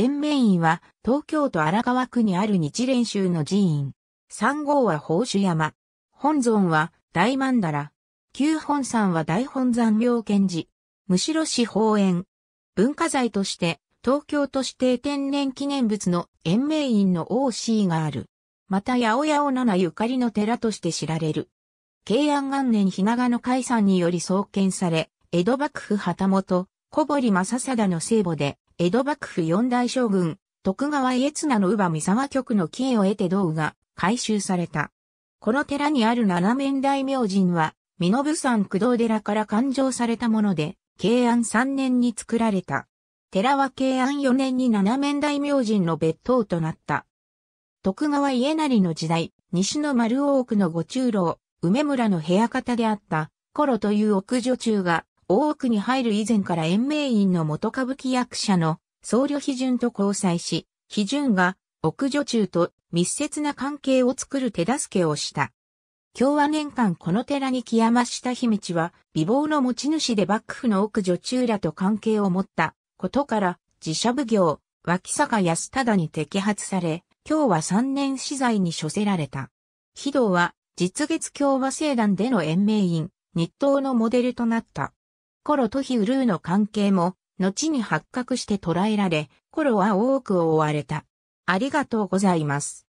延命院は東京都荒川区にある日蓮宗の寺院。三号は宝珠山。本尊は大曼荼羅。旧本山は大本山妙見寺。むしろ市宝園。文化財として東京都指定天然記念物の延命院の OC がある。また八百八七ゆかりの寺として知られる。慶安元年日長の海山により創建され、江戸幕府旗本、小堀正貞の聖母で、江戸幕府四大将軍、徳川家綱の乳母三沢局の帰依を得て道が改修された。この寺にある七面大明神は、身延山駆動寺から勘定されたもので、慶安三年に作られた。寺は慶安四年に七面大明神の別当となった。徳川家成の時代、西の丸大奥の御中老、梅村の部屋方であった、頃という奥女中が、大奥に入る以前から延命院の元歌舞伎役者の僧侶批准と交際し、批准が奥女中と密接な関係を作る手助けをした。共和年間この寺に来山た姫密は、美貌の持ち主で幕府の奥女中らと関係を持ったことから、自社奉行、脇坂安忠に摘発され、今日は3年死罪に処せられた。非道は、実月共和聖団での延命院、日東のモデルとなった。コロとヒウルーの関係も、後に発覚して捉えられ、コロは多くを追われた。ありがとうございます。